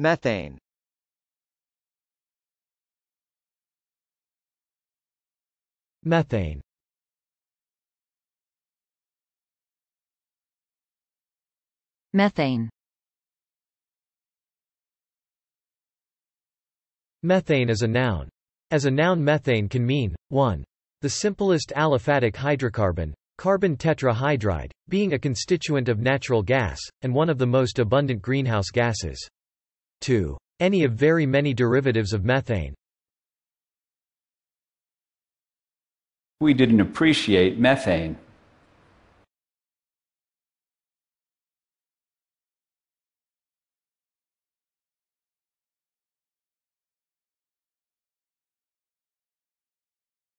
Methane Methane Methane Methane is a noun. As a noun methane can mean, 1. The simplest aliphatic hydrocarbon, carbon tetrahydride, being a constituent of natural gas, and one of the most abundant greenhouse gases. Two. any of very many derivatives of methane. We didn't appreciate methane.